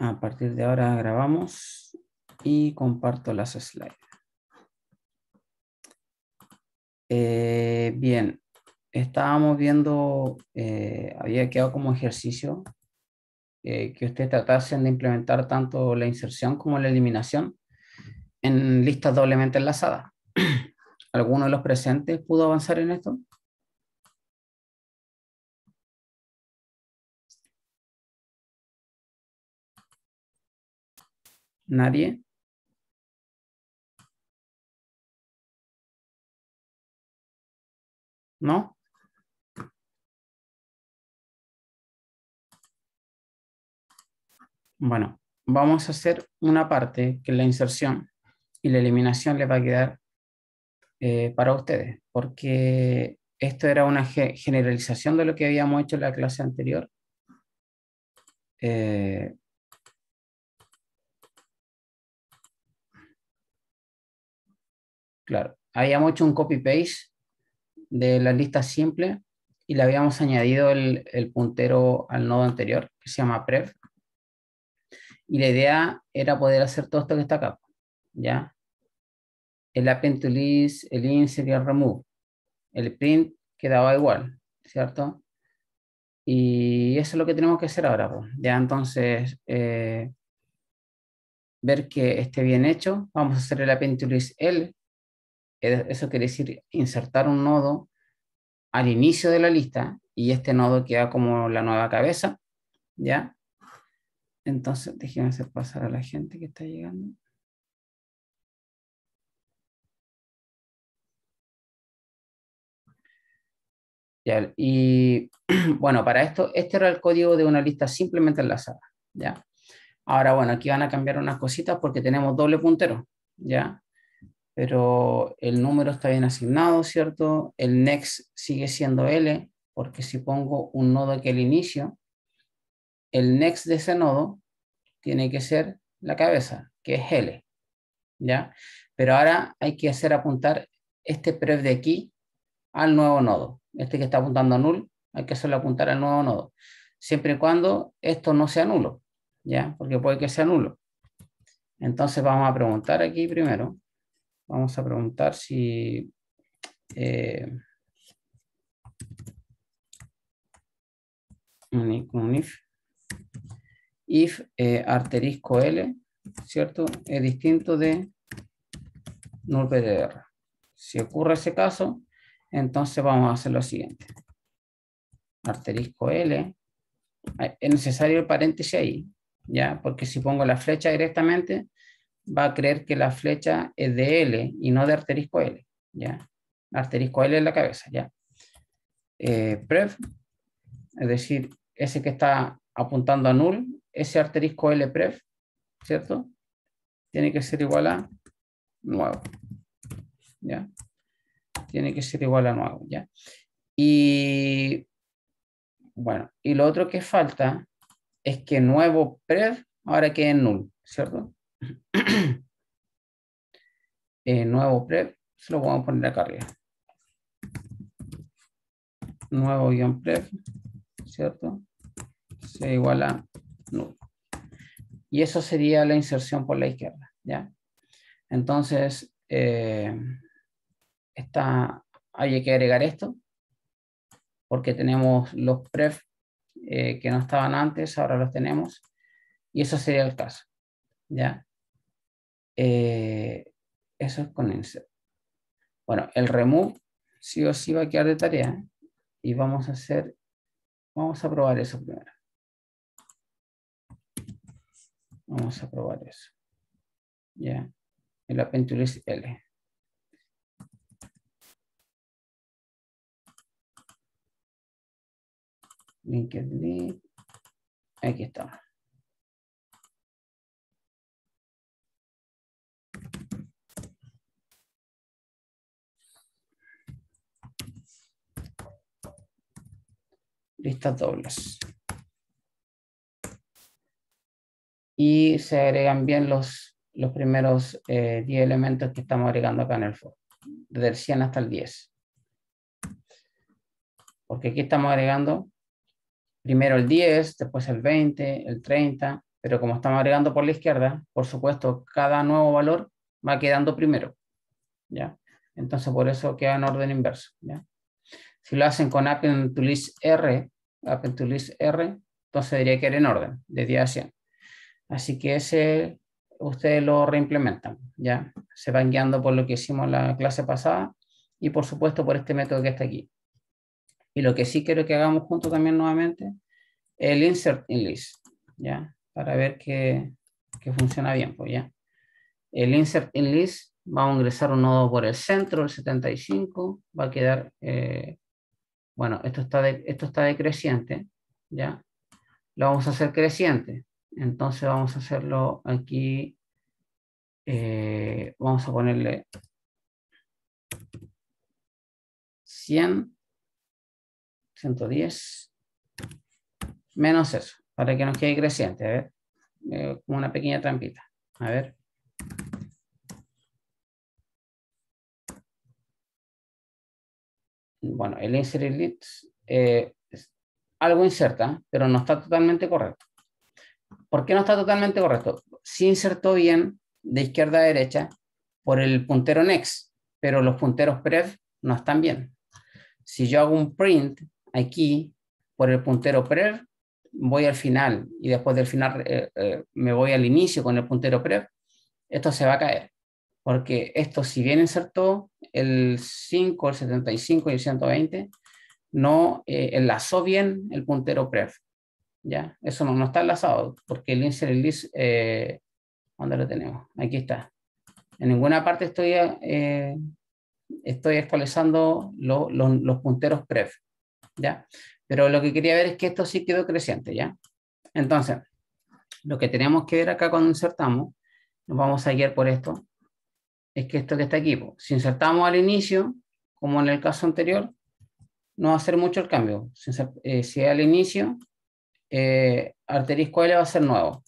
A partir de ahora grabamos y comparto las slides. Eh, bien, estábamos viendo, eh, había quedado como ejercicio eh, que ustedes tratasen de implementar tanto la inserción como la eliminación en listas doblemente enlazadas. ¿Alguno de los presentes pudo avanzar en esto? ¿Nadie? ¿No? Bueno, vamos a hacer una parte que la inserción y la eliminación les va a quedar eh, para ustedes, porque esto era una generalización de lo que habíamos hecho en la clase anterior. Eh, Claro, habíamos hecho un copy-paste de la lista simple y le habíamos añadido el, puntero al nodo anterior, que se llama prev. Y la idea era poder hacer todo esto que está acá, ¿ya? El append to list, el insert y el remove. El print quedaba igual, ¿cierto? Y eso es lo que tenemos que hacer ahora, ¿ya? Entonces, eh, ver que esté bien hecho. Vamos a hacer el append to list L, eso quiere decir insertar un nodo al inicio de la lista y este nodo queda como la nueva cabeza, ¿ya? Entonces, déjenme hacer pasar a la gente que está llegando. y bueno, para esto, este era el código de una lista simplemente enlazada, ¿ya? Ahora, bueno, aquí van a cambiar unas cositas porque tenemos doble puntero, ¿ya? pero el número está bien asignado, ¿cierto? El next sigue siendo L, porque si pongo un nodo aquí al inicio, el next de ese nodo tiene que ser la cabeza, que es L, ¿ya? Pero ahora hay que hacer apuntar este prev de aquí al nuevo nodo. Este que está apuntando a null, hay que hacerlo apuntar al nuevo nodo. Siempre y cuando esto no sea nulo, ¿ya? Porque puede que sea nulo. Entonces vamos a preguntar aquí primero Vamos a preguntar si... Eh, un if, if eh, arterisco L, ¿cierto? Es distinto de null PDR. Si ocurre ese caso, entonces vamos a hacer lo siguiente. Arterisco L. Eh, es necesario el paréntesis ahí, ¿ya? Porque si pongo la flecha directamente, va a creer que la flecha es de L y no de arterisco L, ¿ya? Asterisco L en la cabeza, ¿ya? Eh, es decir, ese que está apuntando a null, ese arterisco L PREV ¿cierto? Tiene que ser igual a nuevo, ¿ya? Tiene que ser igual a nuevo, ¿ya? Y, bueno, y lo otro que falta es que nuevo PREV ahora quede en null, ¿cierto? Eh, nuevo prep, se lo vamos a poner acá arriba. Nuevo guión prep, ¿cierto? Se iguala a Y eso sería la inserción por la izquierda, ¿ya? Entonces, eh, hay que agregar esto, porque tenemos los pref eh, que no estaban antes, ahora los tenemos, y eso sería el caso, ¿ya? Eh, eso es con insert. Bueno, el remove sí o sí va a quedar de tarea y vamos a hacer, vamos a probar eso primero. Vamos a probar eso. Ya, el list L. LinkedIn. Aquí estamos. listas dobles. Y se agregan bien los, los primeros 10 eh, elementos que estamos agregando acá en el for, desde el 100 hasta el 10. Porque aquí estamos agregando primero el 10, después el 20, el 30, pero como estamos agregando por la izquierda, por supuesto, cada nuevo valor va quedando primero. ¿ya? Entonces, por eso queda en orden inverso. Si lo hacen con append to list R, to list R, entonces diría que era en orden, de 10 a Así que ese ustedes lo reimplementan, ¿ya? Se van guiando por lo que hicimos la clase pasada y por supuesto por este método que está aquí. Y lo que sí quiero que hagamos juntos también nuevamente, el insert in list, ¿ya? Para ver que, funciona bien, pues ya. El insert in list, vamos a ingresar un nodo por el centro, el 75, va a quedar eh, bueno, esto está, esto está decreciente, ¿ya? Lo vamos a hacer creciente. Entonces vamos a hacerlo aquí, eh, vamos a ponerle 100, 110, menos eso, para que nos quede creciente, a ver, eh, como una pequeña trampita. A ver, bueno, el insert list eh, algo inserta, pero no está totalmente correcto. ¿Por qué no está totalmente correcto? Si insertó bien de izquierda a derecha por el puntero next, pero los punteros prev no están bien. Si yo hago un print aquí por el puntero prev, voy al final y después del final eh, eh, me voy al inicio con el puntero prev, esto se va a caer porque esto, si bien insertó el 5, el 75 y el 120 no eh, enlazó bien el puntero pref. ¿ya? Eso no, está enlazado, porque el insert el list, eh, ¿dónde lo tenemos? Aquí está. En ninguna parte estoy, eh, estoy actualizando los punteros pref. ¿ya? Pero lo que quería ver es que esto sí quedó creciente. ¿ya? Entonces, lo que tenemos que ver acá cuando insertamos, nos vamos a guiar por esto es que esto que está aquí, si insertamos al inicio, como en el caso anterior, no va a hacer mucho el cambio. Eh, si, es al inicio, eh, arterisco L va a ser nuevo.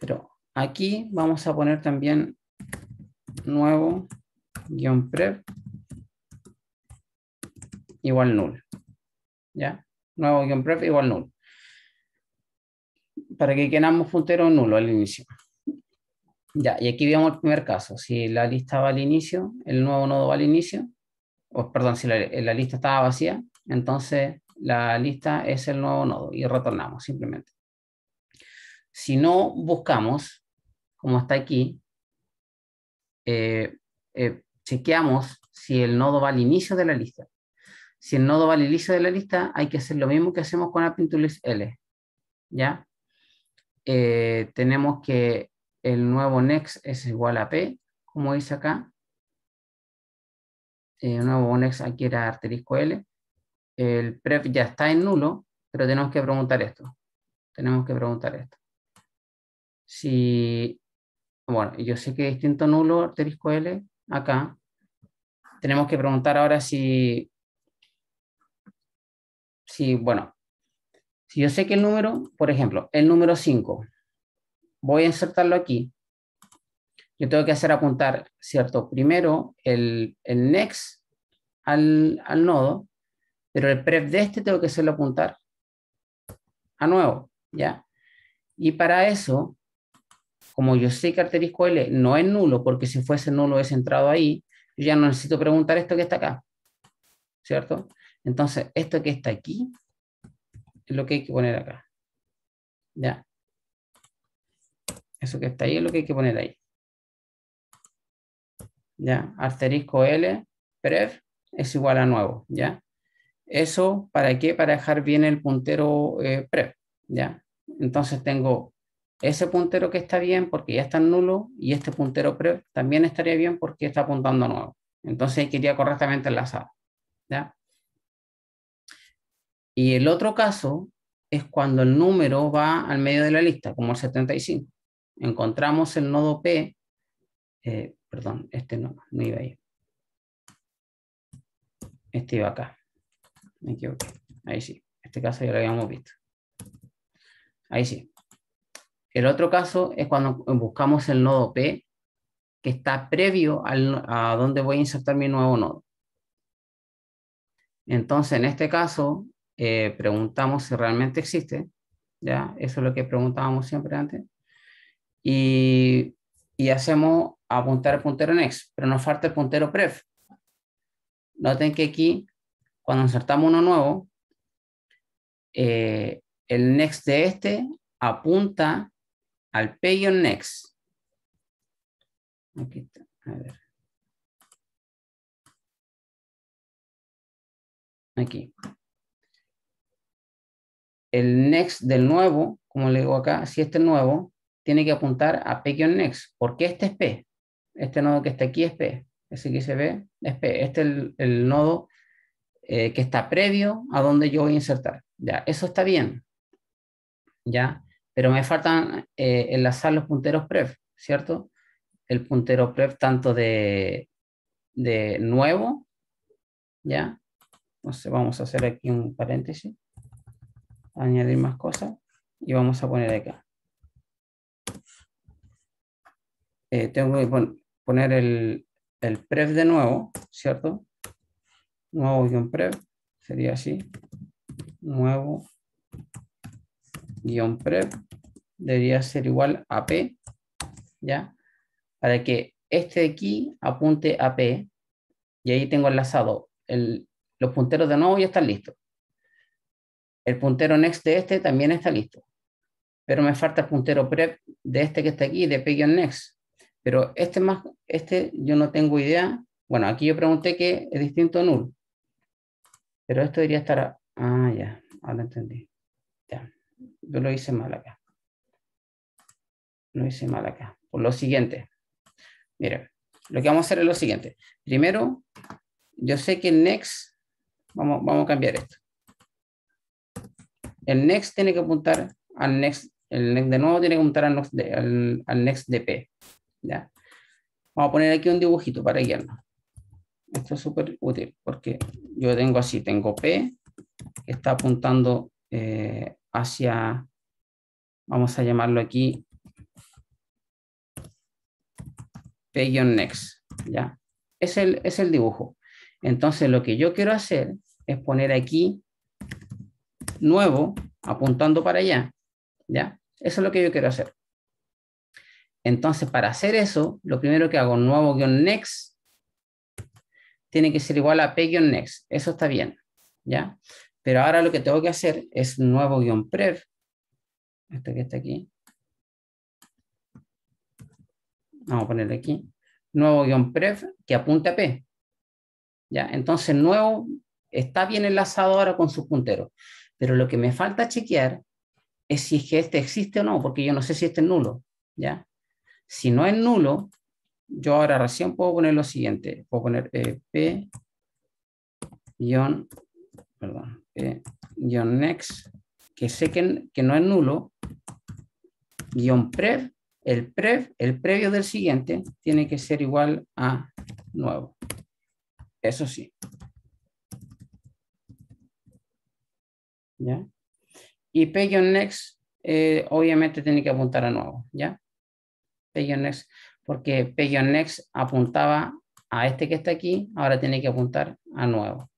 Pero aquí vamos a poner también nuevo guión prep igual null. ¿Ya? Nuevo guión prep igual null. Para que quedamos puntero nulo al inicio. Ya, y aquí vemos el primer caso. Si la lista va al inicio, el nuevo nodo va al inicio, o perdón, si la, lista estaba vacía, entonces la lista es el nuevo nodo y retornamos simplemente. Si no buscamos, como está aquí, eh, eh, chequeamos si el nodo va al inicio de la lista. Si el nodo va al inicio de la lista, hay que hacer lo mismo que hacemos con la to L. ¿Ya? Eh, tenemos que el nuevo next es igual a P, como dice acá. Eh, el nuevo next aquí era arterisco L. El prep ya está en nulo, pero tenemos que preguntar esto. Tenemos que preguntar esto. Si, bueno, yo sé que es distinto nulo, arterisco L, acá. Tenemos que preguntar ahora si, si, bueno, si yo sé que el número, por ejemplo, el número 5, voy a insertarlo aquí, yo tengo que hacer apuntar, ¿cierto? Primero el, next al, nodo, pero el prep de este tengo que hacerlo apuntar a nuevo, ¿ya? Y para eso, como yo sé que arterisco L no es nulo, porque si fuese nulo hubiese entrado ahí, yo ya no necesito preguntar esto que está acá, ¿cierto? Entonces, esto que está aquí es lo que hay que poner acá, ¿ya? Eso que está ahí es lo que hay que poner ahí. ¿Ya? Asterisco L, PREV, es igual a nuevo, ¿ya? Eso, ¿para qué? Para dejar bien el puntero eh, PREV. ¿ya? Entonces tengo ese puntero que está bien porque ya está en nulo y este puntero PREV también estaría bien porque está apuntando a nuevo. Entonces hay que correctamente enlazado, ¿ya? Y el otro caso es cuando el número va al medio de la lista, como el 75 encontramos el nodo P, eh, perdón, este no, no iba ahí. Este iba acá. Me Ahí sí. Este caso ya lo habíamos visto. Ahí sí. El otro caso es cuando buscamos el nodo P, que está previo a donde voy a insertar mi nuevo nodo. Entonces, en este caso, eh, preguntamos si realmente existe. ¿ya? Eso es lo que preguntábamos siempre antes y, hacemos apuntar el puntero next, pero nos falta el puntero pref. Noten que aquí, cuando insertamos uno nuevo, eh, el next de este apunta al payon next. Aquí está, a ver. Aquí. El next del nuevo, como le digo acá, si este es nuevo, tiene que apuntar a P-Next, porque este es P. Este nodo que está aquí es P. Ese que se ve es P. Este es el, nodo eh, que está previo a donde yo voy a insertar. Ya, eso está bien. Ya, pero me faltan eh, enlazar los punteros pref, ¿cierto? El puntero pref tanto de, de nuevo, ¿ya? vamos a hacer aquí un paréntesis, añadir más cosas y vamos a poner acá. Eh, tengo que poner el, el de nuevo, ¿cierto? Nuevo guión prep. sería así. Nuevo guión prep debería ser igual a P, ¿ya? Para que este de aquí apunte a P, y ahí tengo enlazado los punteros de nuevo y están listos. El puntero next de este también está listo, pero me falta el puntero prep de este que está aquí, de P-next. Pero este más, este yo no tengo idea. Bueno, aquí yo pregunté que es distinto a null. Pero esto debería estar... Ah, ya, ahora entendí. Ya, yo lo hice mal acá. Lo hice mal acá. Por lo siguiente. Miren, lo que vamos a hacer es lo siguiente. Primero, yo sé que el next... Vamos, vamos a cambiar esto. El next tiene que apuntar al next el next de nuevo tiene que apuntar al, al, al, next Vamos a poner aquí un dibujito para guiarnos. Esto es súper útil porque yo tengo así, tengo P que está apuntando eh, hacia, vamos a llamarlo aquí, P-next, ¿ya? Es el, es el dibujo. Entonces lo que yo quiero hacer es poner aquí nuevo apuntando para allá, ¿ya? Eso es lo que yo quiero hacer. Entonces, para hacer eso, lo primero que hago, nuevo guión next, tiene que ser igual a p-next. Eso está bien, ¿ya? Pero ahora lo que tengo que hacer es nuevo guión prev. este que está aquí. Vamos a ponerle aquí. Nuevo guión prev que apunte a p. ¿Ya? Entonces, nuevo está bien enlazado ahora con su puntero. Pero lo que me falta chequear es si es que este existe o no, porque yo no sé si este es nulo. ¿Ya? Si no es nulo, yo ahora recién puedo poner lo siguiente. Puedo poner eh, p guión, perdón, guión next, que sé que, no es nulo, guión prev, el prev, el previo del siguiente, tiene que ser igual a nuevo. Eso sí. ¿Ya? Y p guión next, eh, obviamente tiene que apuntar a nuevo, ¿ya? Payonex, porque Payonex apuntaba a este que está aquí, ahora tiene que apuntar a nuevo.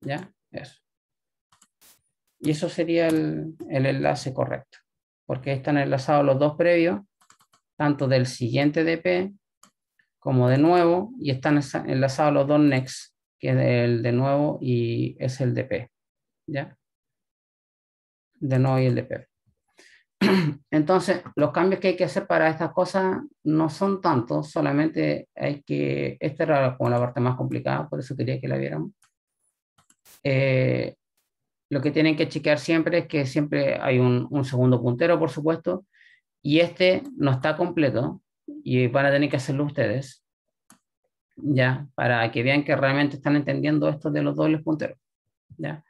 ¿Ya? Eso. Y eso sería el, el enlace correcto, porque están enlazados los dos previos, tanto del siguiente DP como de nuevo, y están enlazados los dos next, que es el de nuevo y es el DP. ¿Ya? De nuevo y el DP. Entonces, los cambios que hay que hacer para estas cosas no son tantos, solamente hay que, esta era como la parte más complicada, por eso quería que la viéramos. Eh, lo que tienen que chequear siempre es que siempre hay un, un, segundo puntero, por supuesto, y este no está completo y van a tener que hacerlo ustedes, ya, para que vean que realmente están entendiendo esto de los dobles punteros, ya.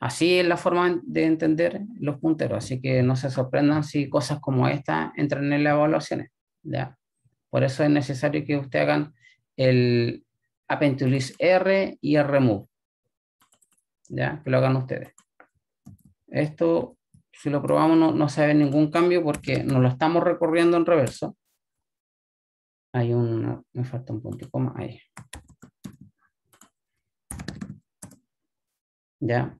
Así es la forma de entender los punteros, así que no se sorprendan si cosas como esta entran en las evaluaciones. ¿ya? Por eso es necesario que ustedes hagan el append R y el remove. ¿ya? Que lo hagan ustedes. Esto, si lo probamos, no, se ve ningún cambio porque nos lo estamos recorriendo en reverso. Hay un, me falta un punto coma, ahí. ¿Ya?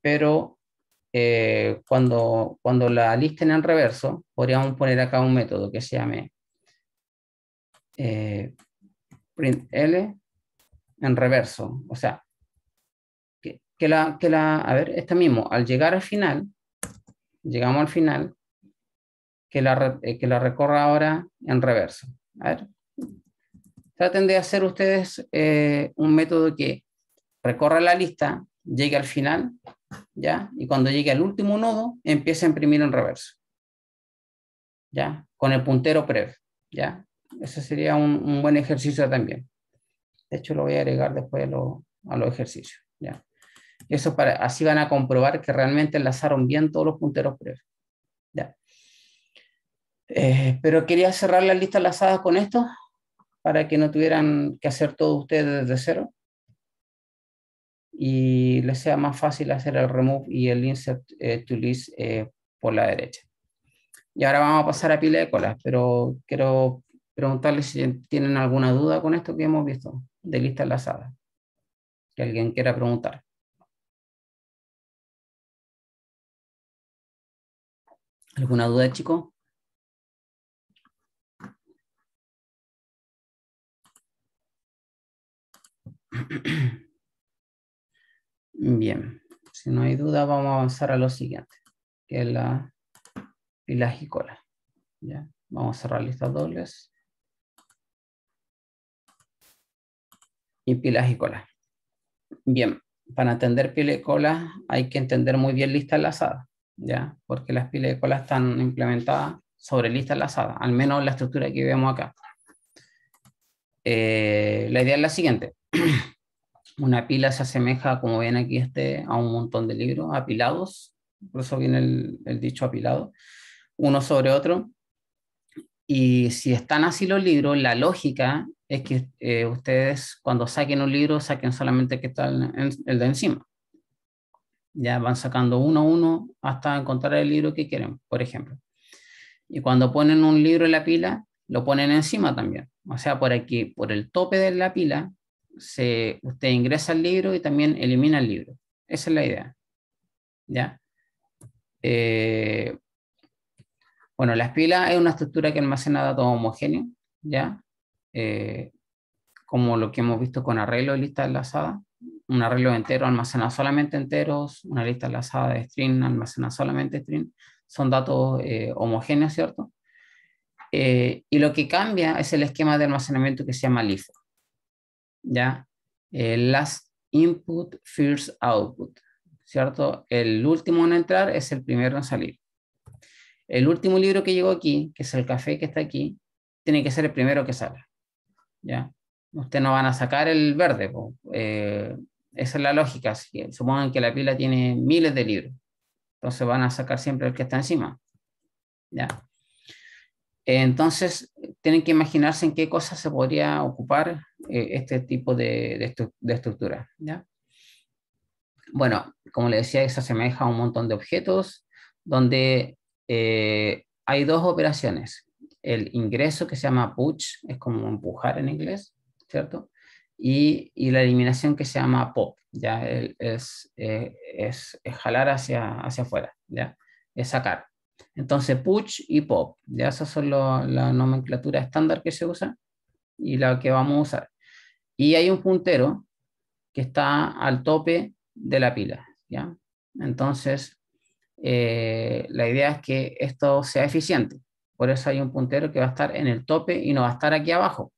pero eh, cuando, cuando la listen en reverso, podríamos poner acá un método que se llame eh, printl en reverso. O sea, que, que, la, a ver, esta mismo, al llegar al final, llegamos al final, que la, eh, que la recorra ahora en reverso. A ver, traten de hacer ustedes eh, un método que recorra la lista, llegue al final ¿ya? Y cuando llegue al último nodo, empieza a imprimir en reverso, ¿ya? Con el puntero prev, ¿ya? Ese sería un, buen ejercicio también. De hecho, lo voy a agregar después a, lo, los ejercicios, ¿ya? Eso para, así van a comprobar que realmente enlazaron bien todos los punteros prev, ¿ya? Eh, pero quería cerrar la lista enlazada con esto para que no tuvieran que hacer todo ustedes desde cero y les sea más fácil hacer el remove y el insert eh, to list eh, por la derecha. Y ahora vamos a pasar a pila de colas, pero quiero preguntarles si tienen alguna duda con esto que hemos visto de lista enlazada. Que alguien quiera preguntar. ¿Alguna duda, chicos? Bien, si no hay duda vamos a avanzar a lo siguiente, que es la cola. ¿Ya? Vamos a cerrar listas dobles. Y colas. Bien, para entender cola hay que entender muy bien lista enlazada, ¿ya? Porque las colas están implementadas sobre lista enlazada, al menos la estructura que vemos acá. Eh, la idea es la siguiente. Una pila se asemeja, como ven aquí, este, a un montón de libros apilados, por eso viene el, dicho apilado, uno sobre otro. Y si están así los libros, la lógica es que eh, ustedes cuando saquen un libro saquen solamente que está el de encima. Ya van sacando uno a uno hasta encontrar el libro que quieren, por ejemplo. Y cuando ponen un libro en la pila, lo ponen encima también. O sea, por aquí, por el tope de la pila, se, usted ingresa al libro y también elimina el libro. Esa es la idea. ¿Ya? Eh, bueno, la espila es una estructura que almacena datos homogéneos, ¿ya? Eh, como lo que hemos visto con arreglo y lista enlazada. Un arreglo entero almacena solamente enteros, una lista enlazada de string almacena solamente string. Son datos eh, homogéneos, ¿cierto? y lo que cambia es el esquema de almacenamiento que se llama LIFO. ¿ya? el eh, last input, first output, ¿cierto? El último en entrar es el primero en salir. El último libro que llegó aquí, que es el café que está aquí, tiene que ser el primero que sale, ¿ya? Ustedes no van a sacar el verde, eh, esa es la lógica. Si, supongan que la pila tiene miles de libros, entonces van a sacar siempre el que está encima, ¿ya? Entonces, tienen que imaginarse en qué cosas se podría ocupar eh, este tipo de, estructura. Bueno, como les decía, se asemeja a un montón de objetos donde eh, hay dos operaciones. El ingreso que se llama push, es como empujar en inglés, ¿cierto? Y, la eliminación que se llama pop, ya eh, es, jalar hacia, hacia afuera, ya es sacar. Entonces, push y pop, ya esas son la nomenclatura estándar que se usa y la que vamos a usar. Y hay un puntero que está al tope de la pila, Entonces, eh, la idea es que esto sea eficiente. Por eso hay un puntero que va a estar en el tope y no va a estar aquí abajo,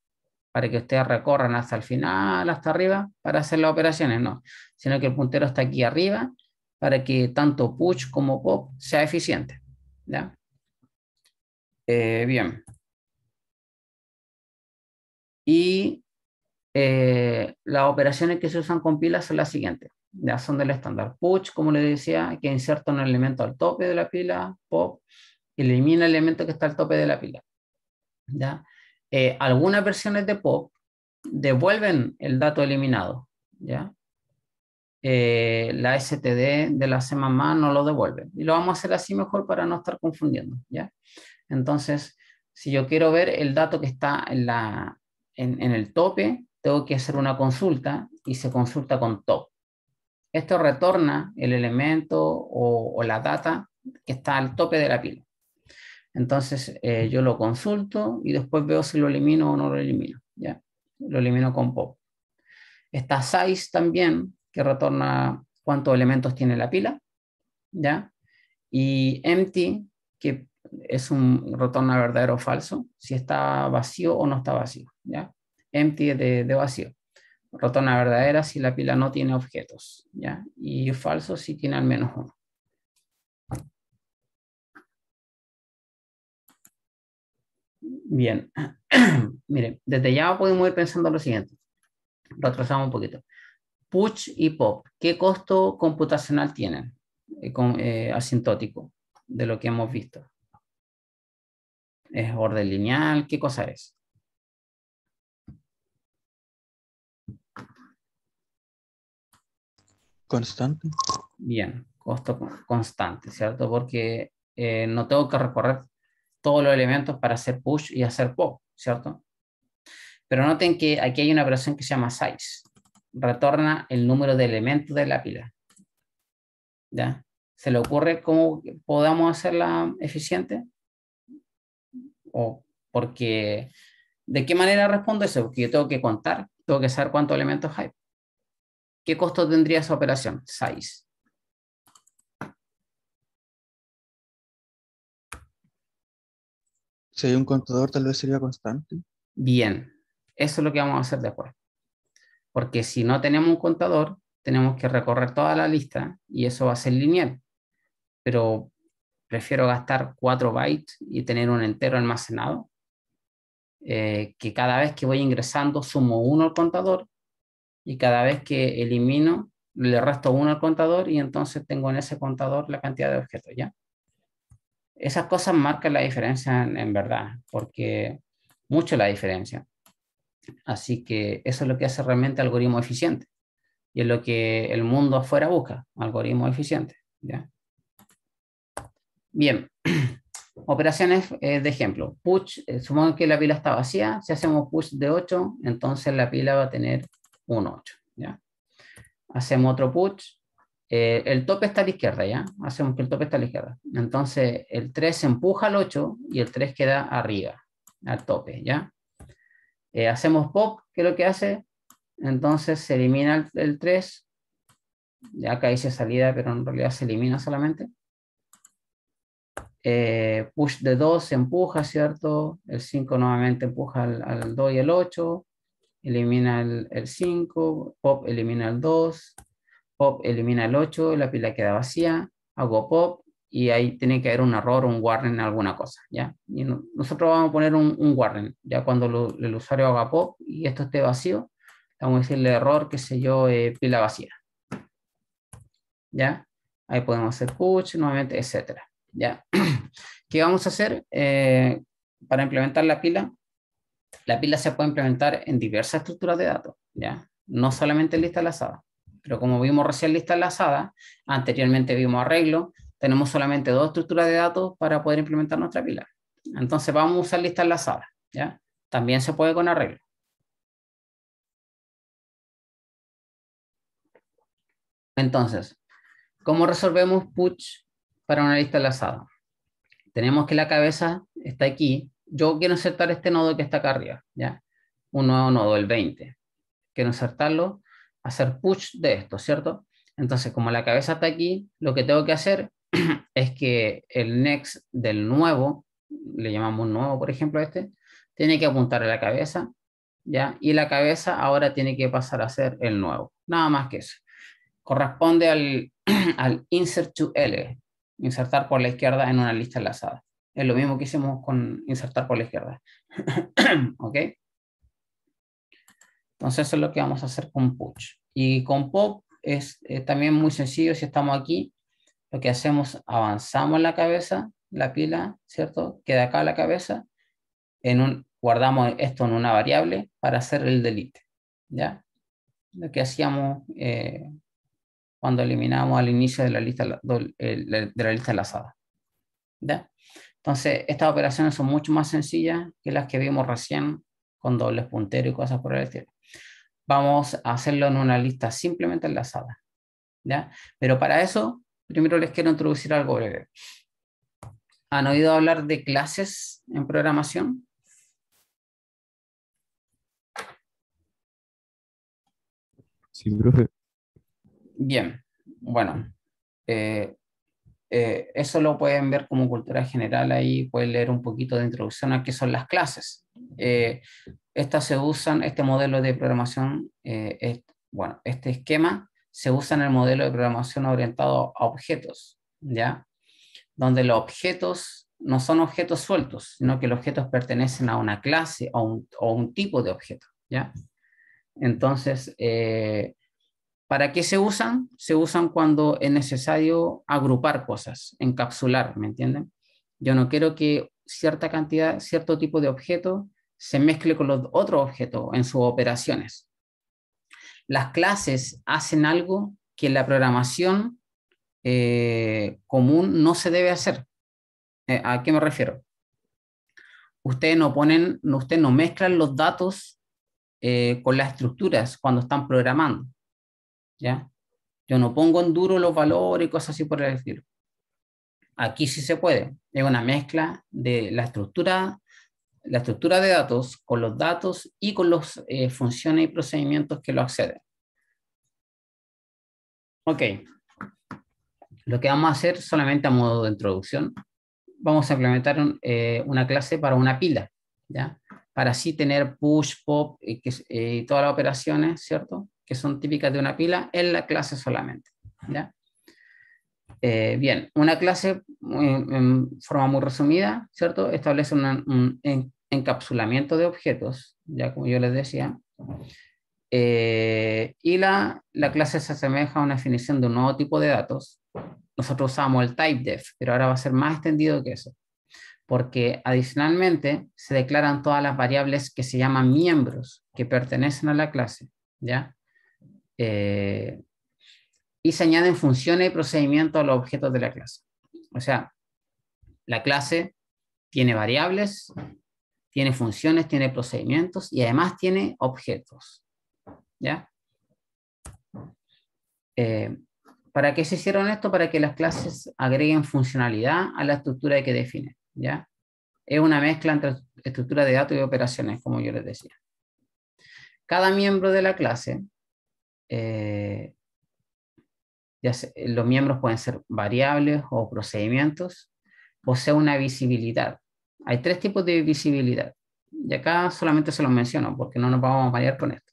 para que ustedes recorran hasta el final, hasta arriba, para hacer las operaciones, no. Sino que el puntero está aquí arriba, para que tanto push como pop sea eficiente. ¿Ya? Eh, bien. Y eh, las operaciones que se usan con pilas son las siguientes. Ya son del estándar push, como le decía, que inserta un elemento al tope de la pila, pop, elimina el elemento que está al tope de la pila. ¿ya? Eh, algunas versiones de pop devuelven el dato eliminado. ¿ya? Eh, la STD de la semana no lo devuelve. Y lo vamos a hacer así mejor para no estar confundiendo, ¿ya? Entonces, si yo quiero ver el dato que está en, la, en, el tope, tengo que hacer una consulta y se consulta con top. Esto retorna el elemento o, la data que está al tope de la pila. Entonces eh, yo lo consulto y después veo si lo elimino o no lo elimino. ¿ya? Lo elimino con pop. esta size también, que retorna cuántos elementos tiene la pila, ¿ya? Y empty, que es un retorna verdadero o falso, si está vacío o no está vacío, ¿ya? Empty de, de vacío. Retorna verdadera si la pila no tiene objetos, ¿ya? Y falso si tiene al menos uno. Bien, miren, desde ya podemos ir pensando lo siguiente. Retrasamos un poquito push y pop, ¿qué costo computacional tienen eh, eh, asintótico de lo que hemos visto? ¿Es orden lineal? ¿Qué cosa es? Constante. Bien, costo constante, ¿cierto? Porque eh, no tengo que recorrer todos los elementos para hacer push y hacer pop, ¿cierto? Pero noten que aquí hay una operación que se llama size retorna el número de elementos de la pila. ¿Ya? ¿Se le ocurre cómo podamos hacerla eficiente? O porque, ¿de qué manera respondo eso? Porque yo tengo que contar, tengo que saber cuántos elementos hay. ¿Qué costo tendría esa operación? Size. Si hay un contador, tal vez sería constante. Bien, eso es lo que vamos a hacer después. Porque si no tenemos un contador, tenemos que recorrer toda la lista y eso va a ser lineal. Pero prefiero gastar 4 bytes y tener un entero almacenado, eh, que cada vez que voy ingresando sumo uno al contador y cada vez que elimino le resto uno al contador y entonces tengo en ese contador la cantidad de objetos, ¿ya? Esas cosas marcan la diferencia en verdad, porque mucho la diferencia. Así que eso es lo que hace realmente algoritmo eficiente. Y es lo que el mundo afuera busca, algoritmo eficiente. ¿ya? Bien, operaciones eh, de ejemplo. Push, eh, que la pila está vacía, si hacemos push de 8, entonces la pila va a tener un 8. ¿ya? Hacemos otro push, eh, el tope está a la izquierda, ¿ya? Hacemos que el tope está a la izquierda. Entonces el 3 empuja al 8 y el 3 queda arriba, al tope, ¿ya? Eh, hacemos pop, ¿qué es lo que hace. Entonces se elimina el, 3. Ya acá dice salida, pero en realidad se elimina solamente. Eh, push de 2 se empuja, ¿cierto? El 5 nuevamente empuja al, 2 y el 8. Elimina el, el 5. Pop elimina el 2. Pop elimina el 8. La pila queda vacía. Hago pop y ahí tiene que haber un error, un warning, alguna cosa, ¿ya? nosotros vamos a poner un, un warning, ya cuando el usuario haga pop y esto esté vacío, vamos a decirle error, qué sé yo, eh, pila vacía, ¿ya? Ahí podemos hacer push nuevamente, etcétera, ¿ya? ¿Qué vamos a hacer eh, para implementar la pila? La pila se puede implementar en diversas estructuras de datos, ¿ya? No solamente en lista enlazada, pero como vimos recién lista enlazada, anteriormente vimos arreglo, tenemos solamente dos estructuras de datos para poder implementar nuestra pila. Entonces vamos a usar lista enlazada, ¿ya? También se puede con arreglo. Entonces, ¿cómo resolvemos push para una lista enlazada? Tenemos que la cabeza está aquí. Yo quiero insertar este nodo que está acá arriba, ¿ya? Un nuevo nodo, el 20. Quiero insertarlo, hacer push de esto, ¿cierto? Entonces, como la cabeza está aquí, lo que tengo que hacer es que el next del nuevo, le llamamos nuevo por ejemplo este, tiene que apuntar a la cabeza, ¿ya? Y la cabeza ahora tiene que pasar a ser el nuevo, nada más que eso. Corresponde al, insert to L, insertar por la izquierda en una lista enlazada. Es lo mismo que hicimos con insertar por la izquierda. ¿Ok? Entonces eso es lo que vamos a hacer con push. Y con pop es eh, también muy sencillo si estamos aquí lo que hacemos, avanzamos la cabeza, la pila, ¿cierto? Queda acá la cabeza, en un, guardamos esto en una variable para hacer el delete, ¿ya? Lo que hacíamos eh, cuando eliminamos al inicio de la lista, eh, de la lista enlazada, ¿ya? Entonces, estas operaciones son mucho más sencillas que las que vimos recién con dobles punteros y cosas por el estilo. Vamos a hacerlo en una lista simplemente enlazada. ¿ya? Pero para eso primero les quiero introducir algo breve. ¿Han oído hablar de clases en programación? Sí, profe. Bien, bueno, eh, eh, eso lo pueden ver como cultura general ahí, pueden leer un poquito de introducción a qué son las clases. Eh, estas se usan, este modelo de programación, bueno, este esquema se usa en el modelo de programación orientado a objetos, ¿ya? Donde los objetos no son objetos sueltos, sino que los objetos pertenecen a una clase o un, tipo de objeto, ¿ya? Entonces, eh, ¿para qué se usan? Se usan cuando es necesario agrupar cosas, encapsular, ¿me entienden? Yo no quiero que cierta cantidad, cierto tipo de objeto se mezcle con los otros objetos en sus operaciones las clases hacen algo que en la programación eh, común no se debe hacer. Eh, ¿A qué me refiero? Ustedes no ponen, no mezclan los datos eh, con las estructuras cuando están programando. ¿ya? Yo no pongo en duro los valores y cosas así por el Aquí sí se puede. Es una mezcla de la estructura la estructura de datos, con los datos y con las eh, funciones y procedimientos que lo acceden. Ok. Lo que vamos a hacer solamente a modo de introducción, vamos a implementar eh, una clase para una pila, ¿ya? Para así tener push, pop y, que, eh, todas las operaciones, ¿cierto? Que son típicas de una pila en la clase solamente, ¿ya? Eh, bien, una clase en, forma muy resumida, ¿cierto? Establece un encapsulamiento de objetos, ya como yo les decía. Eh, y la, la, clase se asemeja a una definición de un nuevo tipo de datos. Nosotros usamos el typedef, pero ahora va a ser más extendido que eso. Porque adicionalmente se declaran todas las variables que se llaman miembros, que pertenecen a la clase, ¿ya? Eh, y se añaden funciones y procedimientos a los objetos de la clase. O sea, la clase tiene variables, tiene funciones, tiene procedimientos y además tiene objetos. ¿Ya? Eh, ¿Para qué se hicieron esto? Para que las clases agreguen funcionalidad a la estructura que definen. ¿Ya? Es una mezcla entre estructura de datos y operaciones, como yo les decía. Cada miembro de la clase eh, los miembros pueden ser variables o procedimientos, posee una visibilidad. Hay tres tipos de visibilidad. Y acá solamente se los menciono porque no nos vamos a marear con esto.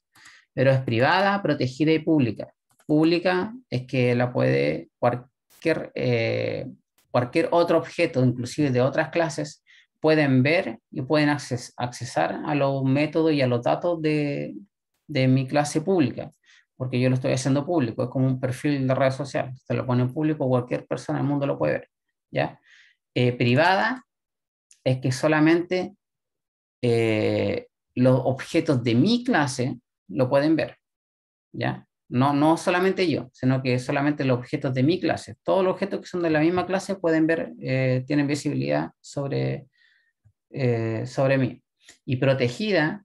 Pero es privada, protegida y pública. Pública es que la puede cualquier, eh, cualquier otro objeto, inclusive de otras clases, pueden ver y pueden accesar a los métodos y a los datos de mi clase pública porque yo lo estoy haciendo público, es como un perfil de red social. Se lo pone en público, cualquier persona del mundo lo puede ver, ¿ya? Eh, privada es que solamente eh, los objetos de mi clase lo pueden ver, ¿ya? No, no solamente yo, sino que solamente los objetos de mi clase. Todos los objetos que son de la misma clase pueden ver, eh, tienen visibilidad sobre, sobre mí. Y protegida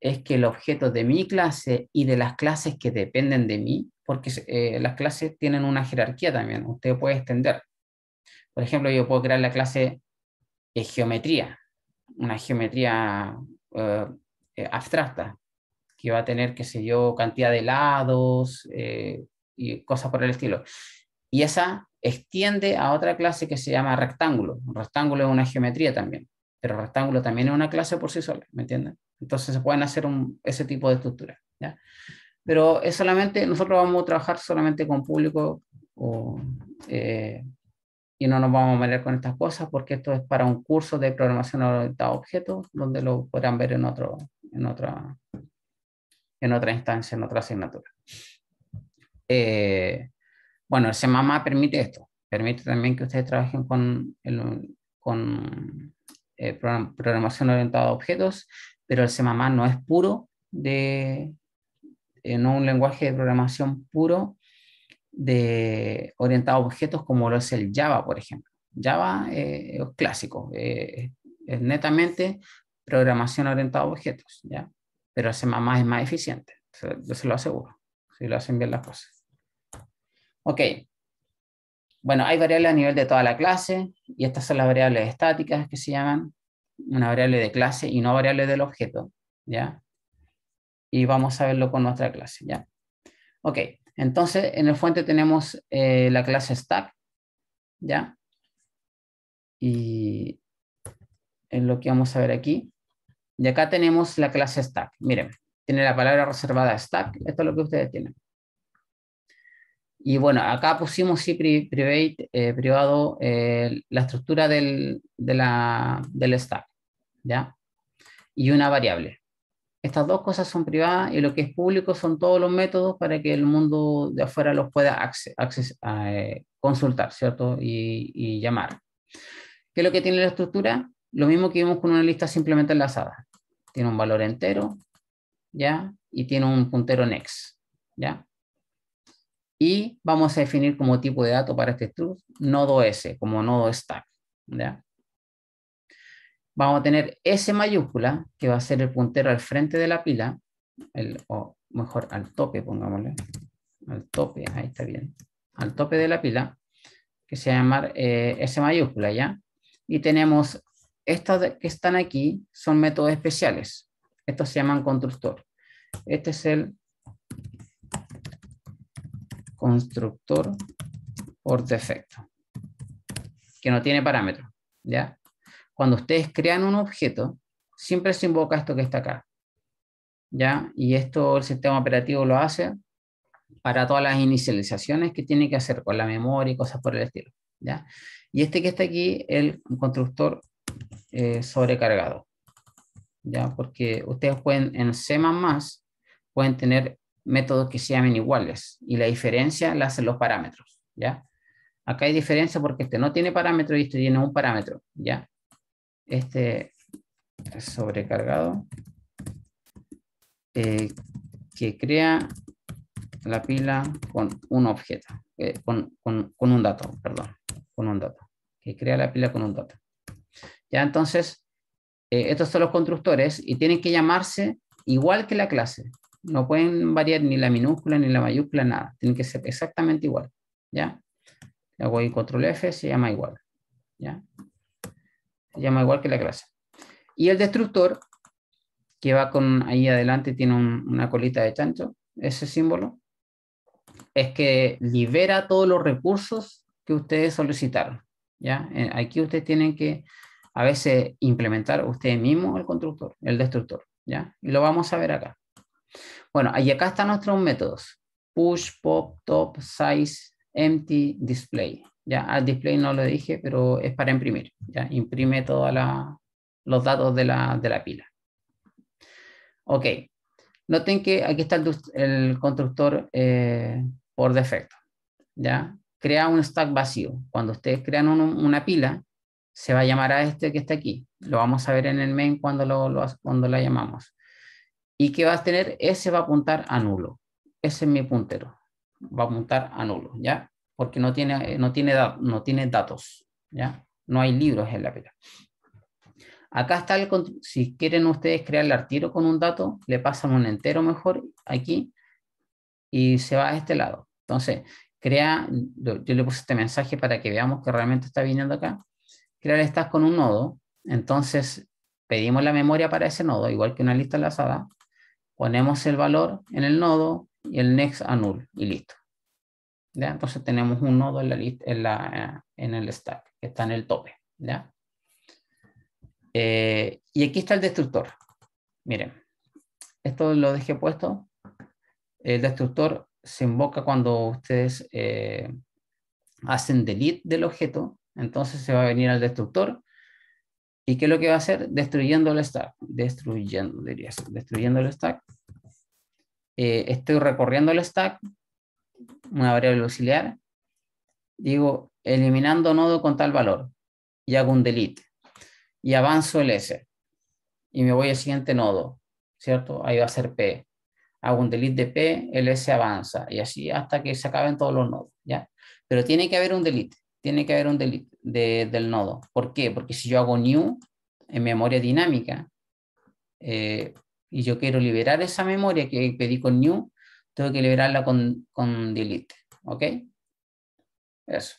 es que el objeto de mi clase y de las clases que dependen de mí, porque eh, las clases tienen una jerarquía también, usted puede extender. Por ejemplo, yo puedo crear la clase de geometría, una geometría eh, eh, abstracta, que va a tener, qué sé yo, cantidad de lados y cosas por el estilo. Y esa extiende a otra clase que se llama rectángulo. Un rectángulo es una geometría también, pero rectángulo también es una clase por sí sola, ¿me entienden? Entonces se pueden hacer ese tipo de estructuras. Pero es solamente, nosotros vamos a trabajar solamente con público eh, y no nos vamos a meter con estas cosas porque esto es para un curso de programación orientada a objetos donde lo podrán ver en, otro, en, otra, en otra instancia, en otra asignatura. Eh, bueno, el CMAMA permite esto, permite también que ustedes trabajen con, con eh, programación orientada a objetos pero el C++ no es puro, de, eh, un lenguaje de programación puro de orientado a objetos como lo es el Java, por ejemplo. Java eh, es clásico, eh, es netamente programación orientada a objetos, ¿ya? pero el C++ es más eficiente, yo se lo aseguro, si lo hacen bien las cosas. Ok. Bueno, hay variables a nivel de toda la clase y estas son las variables estáticas que se llaman una variable de clase y no variable del objeto, ¿ya? Y vamos a verlo con nuestra clase, ¿ya? Ok, entonces en el fuente tenemos eh, la clase stack, ¿ya? Y es lo que vamos a ver aquí. Y acá tenemos la clase stack, miren, tiene la palabra reservada stack, esto es lo que ustedes tienen. Y bueno, acá pusimos sí private, eh, privado eh, la estructura de la, del stack. ¿ya? Y una variable. Estas dos cosas son privadas y lo que es público son todos los métodos para que el mundo de afuera los pueda eh, consultar, ¿cierto? Y, llamar. ¿Qué es lo que tiene la estructura? Lo mismo que vimos con una lista simplemente enlazada. Tiene un valor entero, ¿ya? Y tiene un puntero next, ¿ya? Y vamos a definir como tipo de dato para este struct nodo S, como nodo stack, ¿ya? vamos a tener S mayúscula, que va a ser el puntero al frente de la pila, el, o mejor al tope, pongámosle, al tope, ahí está bien, al tope de la pila, que se va a llamar eh, S mayúscula, ¿ya? Y tenemos estas que están aquí, son métodos especiales. Estos se llaman constructor. Este es el constructor por defecto, que no tiene parámetros, ¿ya? cuando ustedes crean un objeto, siempre se invoca esto que está acá. ¿Ya? Y esto el sistema operativo lo hace para todas las inicializaciones que tiene que hacer con la memoria y cosas por el estilo. ¿ya? Y este que está aquí, el constructor eh, sobrecargado. ¿ya? Porque ustedes pueden, en C++, pueden tener métodos que se llamen iguales. Y la diferencia la hacen los parámetros. ¿ya? Acá hay diferencia porque este no tiene parámetro y este tiene un parámetro. ¿ya? este sobrecargado eh, que crea la pila con un objeto, eh, con, un dato, perdón, con un dato, que crea la pila con un dato. Ya entonces, eh, estos son los constructores y tienen que llamarse igual que la clase. No pueden variar ni la minúscula ni la mayúscula, nada. Tienen que ser exactamente igual. ¿Ya? Hago ahí control F, se llama igual. ¿Ya? se llama igual que la clase. Y el destructor, que va con ahí adelante, tiene una colita de chancho, ese símbolo, es que libera todos los recursos que ustedes solicitaron. ¿ya? Eh, aquí ustedes tienen que a veces implementar ustedes mismos el constructor, el destructor. ¿ya? Y lo vamos a ver acá. Bueno, y acá están nuestros métodos. Push, pop, top, size, empty, display. Ya, al display no lo dije, pero es para imprimir. Ya, imprime todos los datos de la, pila. Ok. Noten que aquí está el, constructor eh, por defecto. Ya, crea un stack vacío. Cuando ustedes crean una pila, se va a llamar a este que está aquí. Lo vamos a ver en el main cuando, lo, cuando la llamamos. ¿Y que va a tener? Ese va a apuntar a nulo. Ese es mi puntero. Va a apuntar a nulo, ¿ya? porque no tiene, no tiene, no tiene datos, ¿ya? No hay libros en la pila. Acá está el, si quieren ustedes crear el artículo con un dato, le pasan un entero mejor aquí y se va a este lado. Entonces, crea, yo le puse este mensaje para que veamos que realmente está viniendo acá. Crear estás con un nodo, entonces pedimos la memoria para ese nodo, igual que una lista enlazada, ponemos el valor en el nodo y el next a null y listo. Entonces tenemos un nodo eh, en, el stack, que está en el tope, eh, y aquí está el destructor. Miren, esto lo dejé puesto. El destructor se invoca cuando ustedes eh, hacen delete del objeto. Entonces se va a venir al destructor. ¿Y qué es lo que va a hacer? Destruyendo el stack. Destruyendo, diría Destruyendo el stack. estoy recorriendo el stack una variable auxiliar, digo eliminando nodo con tal valor y hago un delete y avanzo el S y me voy al siguiente nodo, ¿cierto? Ahí va a ser P. Hago un delete de P, el S avanza y así hasta que se acaben todos los nodos, ¿ya? Pero tiene que haber un delete, tiene que haber un delete del nodo. ¿Por qué? Porque si yo hago new en memoria dinámica eh, y yo quiero liberar esa memoria que pedí con new, tengo que liberarla con, delete, ¿ok? Eso.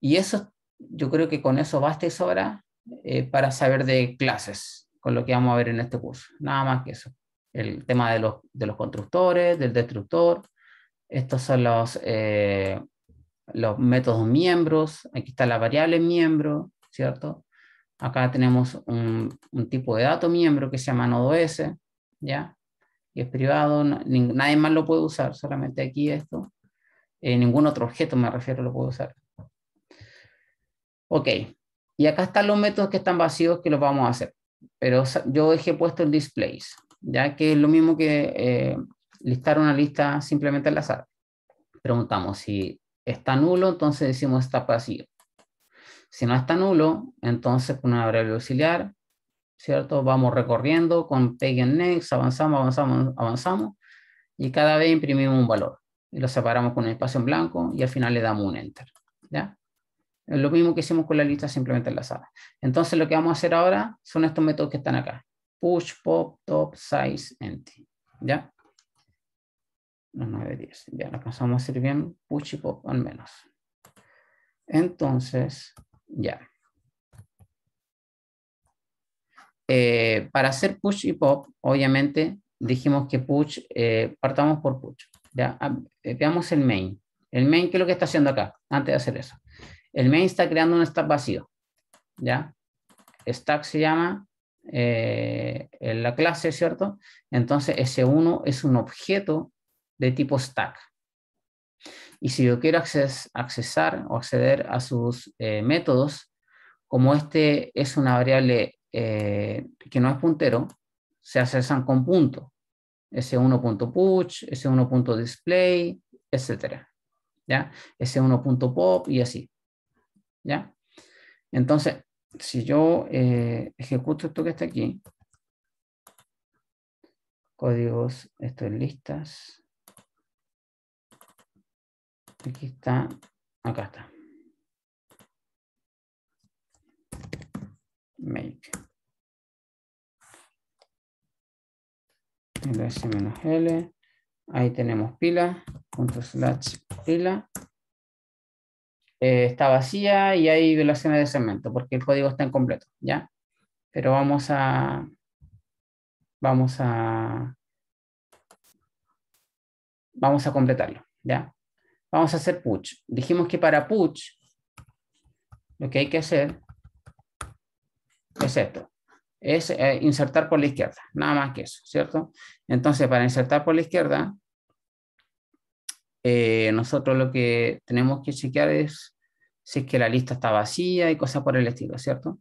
Y eso, yo creo que con eso basta y sobra eh, para saber de clases, con lo que vamos a ver en este curso. Nada más que eso. El tema de los, constructores, del destructor. Estos son los, eh, los métodos miembros. Aquí está la variable miembro, ¿cierto? Acá tenemos un, un tipo de dato miembro que se llama nodo S, ¿ya? y es privado, nadie más lo puede usar, solamente aquí esto. Eh, ningún otro objeto, me refiero, lo puedo usar. Ok, y acá están los métodos que están vacíos que los vamos a hacer. Pero yo dejé puesto el displays, ya que es lo mismo que eh, listar una lista simplemente al azar. Preguntamos si está nulo, entonces decimos está vacío. Si no está nulo, entonces con una variable auxiliar ¿cierto? Vamos recorriendo con peg next, avanzamos, avanzamos, avanzamos y cada vez imprimimos un valor y lo separamos con un espacio en blanco y al final le damos un enter, ¿ya? Lo mismo que hicimos con la lista simplemente enlazada. Entonces lo que vamos a hacer ahora son estos métodos que están acá. Push, pop, top, size, empty, ¿ya? Los 9, 10, ya lo pasamos a hacer bien, push y pop al menos. Entonces, ya. Eh, para hacer push y pop, obviamente dijimos que push, eh, partamos por push. ¿ya? Ah, eh, veamos el main. El main, ¿qué es lo que está haciendo acá? Antes de hacer eso. El main está creando un stack vacío. ¿ya? Stack se llama en la clase, ¿cierto? Entonces, ese 1 es un objeto de tipo stack. Y si yo quiero accesar o acceder a sus métodos, como este es una variable eh, que no es puntero se accesan con punto. S1.push, S1.display, etc. ¿Ya? S1.pop y así. ¿Ya? Entonces, si yo eh, ejecuto esto que está aquí, códigos, esto en listas, aquí está, acá está. make. ls L. Ahí tenemos pila, punto slash pila. Eh, está vacía y hay violaciones de segmento porque el código está incompleto, ¿ya? Pero vamos a... Vamos a... Vamos a completarlo, ¿ya? Vamos a hacer push. Dijimos que para push, lo que hay que hacer es esto. Eh, es insertar por la izquierda, nada más que eso, ¿cierto? Entonces, para insertar por la izquierda, eh, nosotros lo que tenemos que chequear es si es que la lista está vacía y cosas por el estilo, ¿cierto?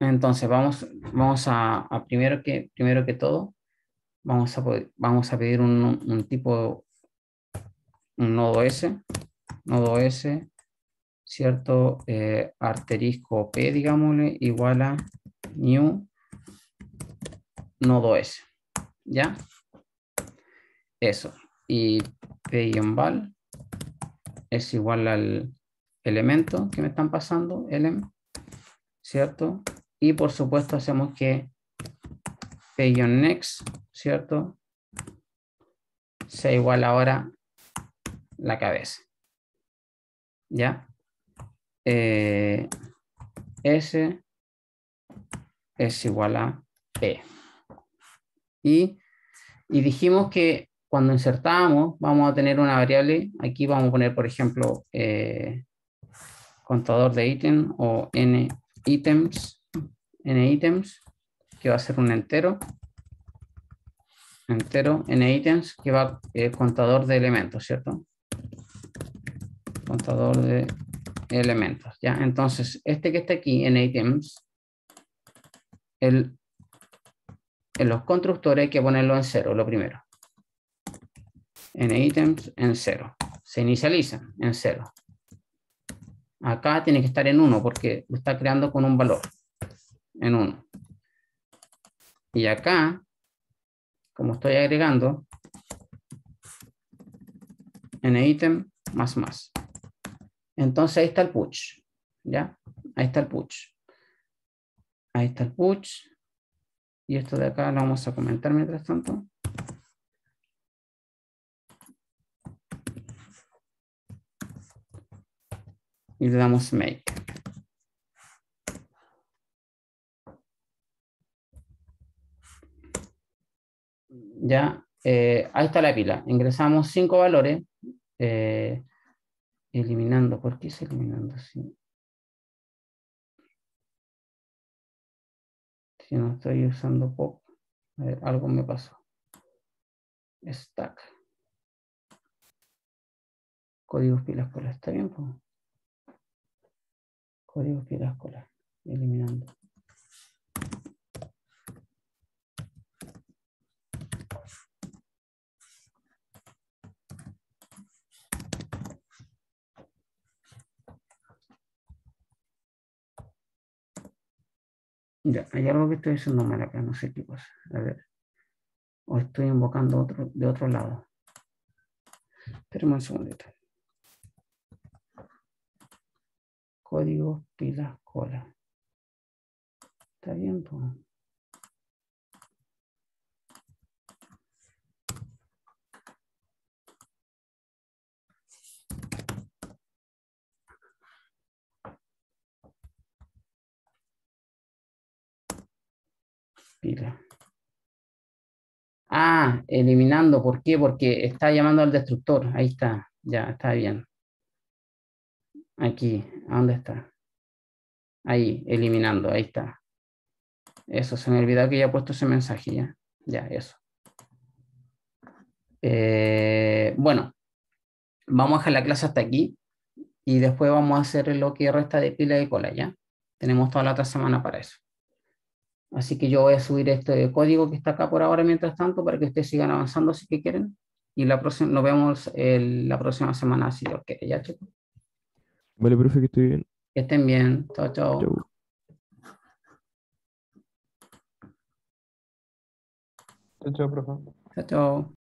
Entonces, vamos, vamos a, primero, que, primero que todo, vamos a, vamos a pedir un, un tipo, un nodo S, nodo S, ¿cierto? Eh, arterisco P, digámosle, igual a new nodo S. ¿Ya? Eso. Y P-val es igual al elemento que me están pasando, elem, ¿cierto? Y por supuesto hacemos que P-next, ¿cierto? Sea igual ahora la cabeza. ¿Ya? Eh, S es igual a E Y, y dijimos que cuando insertamos vamos a tener una variable, aquí vamos a poner por ejemplo eh, contador de ítem o n ítems, n ítems, que va a ser un entero, entero n ítems, que va ser eh, contador de elementos, ¿cierto? Contador de elementos, ¿ya? Entonces, este que está aquí en items, el, en los constructores hay que ponerlo en cero, lo primero. En items, en cero. Se inicializa en cero. Acá tiene que estar en uno, porque lo está creando con un valor. En uno. Y acá, como estoy agregando, en item más más. Entonces ahí está el push, ¿ya? Ahí está el push. Ahí está el push. Y esto de acá lo vamos a comentar mientras tanto. Y le damos make. Ya, eh, ahí está la pila. Ingresamos cinco valores. Eh, eliminando. ¿Por qué es eliminando? así? si no estoy usando pop, a ver, algo me pasó. Stack. Códigos pilas colas, ¿Está bien? Código Códigos pilas Eliminando. Ya, hay algo que estoy haciendo mal acá, no sé qué pasa. A ver. O estoy invocando otro, de otro lado. Espérame un segundito. Código pila cola. Está bien, pues. Ah, eliminando. ¿Por qué? Porque está llamando al destructor. Ahí está. Ya, está bien. Aquí. ¿Dónde está? Ahí, eliminando. Ahí está. Eso, se me olvidó que ya he puesto ese mensaje. Ya, eso. Eh, bueno, vamos a dejar la clase hasta aquí y después vamos a hacer lo que resta de pila y cola, ¿ya? Tenemos toda la otra semana para eso. Así que yo voy a subir este código que está acá por ahora mientras tanto para que ustedes sigan avanzando si quieren. Y la próxima, nos vemos la próxima semana si lo quieren, Vale, profe, que estoy bien. Que estén bien. chao. chao. Chao, chao, profe. Chao, chao.